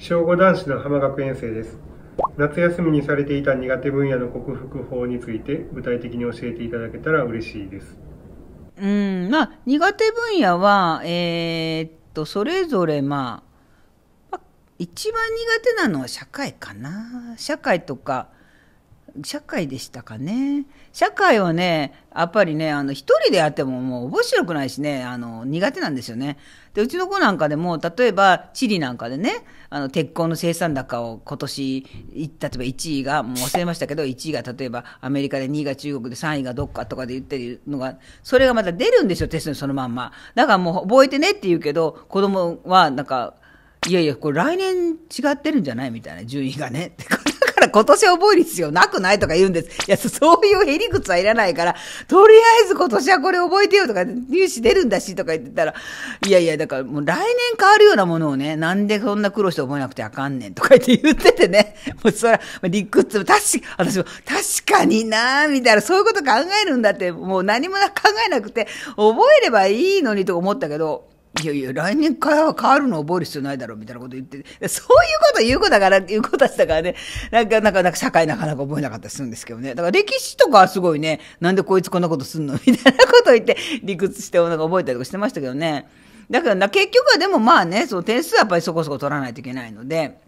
小5男子の浜学園生です夏休みにされていた苦手分野の克服法について具体的に教えていただけたら嬉しいですうんまあ苦手分野はえー、っとそれぞれまあ一番苦手なのは社会かな社会とか社会でしたかね。社会はね、やっぱりね、あの、一人でやってももう面白くないしね、あの、苦手なんですよね。で、うちの子なんかでも、例えば、チリなんかでね、あの、鉄鋼の生産高を今年、例えば1位が、もう忘れましたけど、1位が例えばアメリカで、2位が中国で、3位がどっかとかで言ってるのが、それがまた出るんですよ、テストにそのまんま。だからもう覚えてねって言うけど、子供はなんか、いやいや、これ来年違ってるんじゃないみたいな順位がね。って感から今年覚える必要なくないとか言うんです。いや、そういうへりくつはいらないから、とりあえず今年はこれ覚えてよとか、入試出るんだしとか言ってたら、いやいや、だからもう来年変わるようなものをね、なんでそんな苦労して覚えなくてあかんねんとか言って言っててね、もうそら、理屈も確か、私も確かになみたいな、そういうこと考えるんだって、もう何も考えなくて、覚えればいいのにとか思ったけど、いやいや、来年から変わるのを覚える必要ないだろうみたいなこと言って、そういうこと言う子だから、言う子たちだからね、なんか、なんか、なんか社会なかなか覚えなかったりするんですけどね。だから歴史とかはすごいね、なんでこいつこんなことすんのみたいなこと言って、理屈してなんか覚えたりとかしてましたけどね。だから結局はでもまあね、その点数はやっぱりそこそこ取らないといけないので、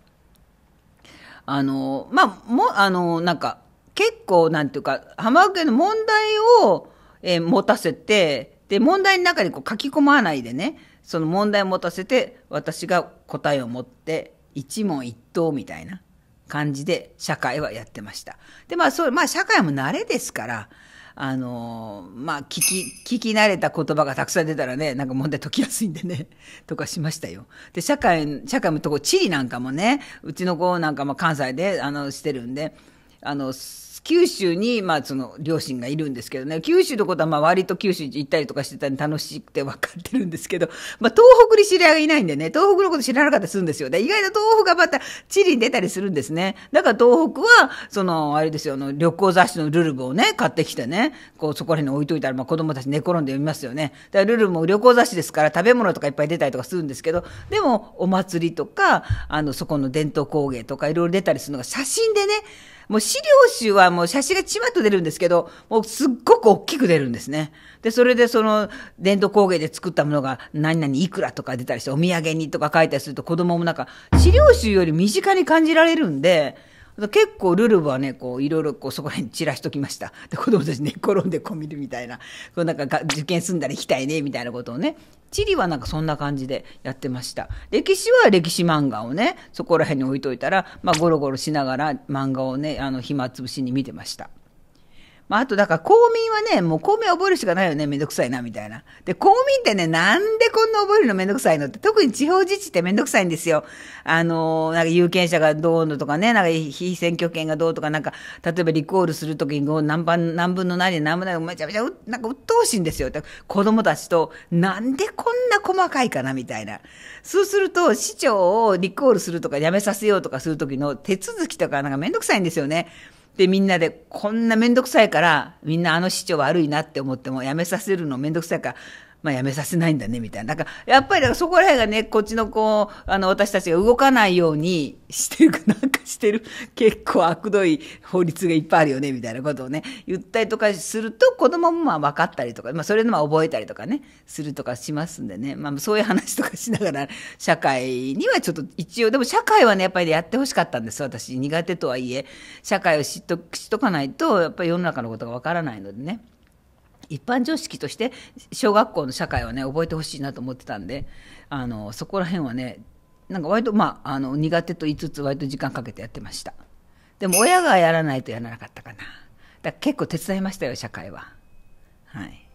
あの、まあ、も、あの、なんか、結構なんていうか、浜岡の問題を、えー、持たせて、で、問題の中にこう書き込まないでね、その問題を持たせて私が答えを持って一問一答みたいな感じで社会はやってました。で、まあそう、まあ社会も慣れですから、あのー、まあ聞き、聞き慣れた言葉がたくさん出たらね、なんか問題解きやすいんでね、とかしましたよ。で、社会、社会もとこ、地理なんかもね、うちの子なんかも関西で、あの、してるんで、あの、九州に、まあ、その両親がいるんですけどね、九州のことはまあ割と九州行ったりとかしてたんで楽しくて分かってるんですけど、まあ、東北に知り合いがいないんでね、東北のこと知らなかったりするんですよ。で、意外と東北がまた地理に出たりするんですね。だから東北は、その、あれですよ、あの旅行雑誌のルルブをね、買ってきてね、こうそこら辺に置いといたら、まあ、子供たち寝転んで読みますよね。だからルルブも旅行雑誌ですから食べ物とかいっぱい出たりとかするんですけど、でもお祭りとか、あの、そこの伝統工芸とかいろいろ出たりするのが写真でね、もう資料集はもう写真がちまっと出るんですけど、もうすっごく大きく出るんですね。で、それでその伝統工芸で作ったものが何々いくらとか出たりして、お土産にとか書いたりすると子供もなんか資料集より身近に感じられるんで、結構ルルブはね、こういろいろこうそこら辺散らしときました。で、子供たち寝、転んでこう見るみたいな、こうなんか受験すんだら行きたいね、みたいなことをね。地理はなんかそんな感じでやってました。歴史は歴史漫画をね、そこら辺に置いといたら、まあゴロゴロしながら漫画をね、あの暇つぶしに見てました。まあ、あとだから公民はね、もう公民覚えるしかないよね、めんどくさいな、みたいな。で、公民ってね、なんでこんな覚えるのめんどくさいのって、特に地方自治ってめんどくさいんですよ。あの、なんか有権者がどうのとかね、なんか非選挙権がどうとか、なんか、例えばリコールするときに何番、何分の何で何分の何めちゃめちゃう、なんか鬱陶しいんですよ。子供たちと、なんでこんな細かいかな、みたいな。そうすると、市長をリコールするとか、辞めさせようとかするときの手続きとか、なんかめんどくさいんですよね。で、みんなで、こんなめんどくさいから、みんなあの市長悪いなって思っても、やめさせるのめんどくさいから、まあ、やめさせないんだねみたいななんかやっぱりそこら辺がねこっちのこうあの私たちが動かないようにしてるなんかしてる結構悪どい法律がいっぱいあるよねみたいなことをね言ったりとかすると子供もまあ分かったりとか、まあ、それのまあ覚えたりとかねするとかしますんでね、まあ、そういう話とかしながら社会にはちょっと一応でも社会はねやっぱりやってほしかったんです私苦手とはいえ社会を知っと知っとかないとやっぱり世の中のことが分からないのでね。一般常識として小学校の社会はね覚えてほしいなと思ってたんであのそこら辺はねなんか割とまああの苦手と言いつつ割と時間かけてやってましたでも親がやらないとやらなかったかなだから結構手伝いましたよ社会ははい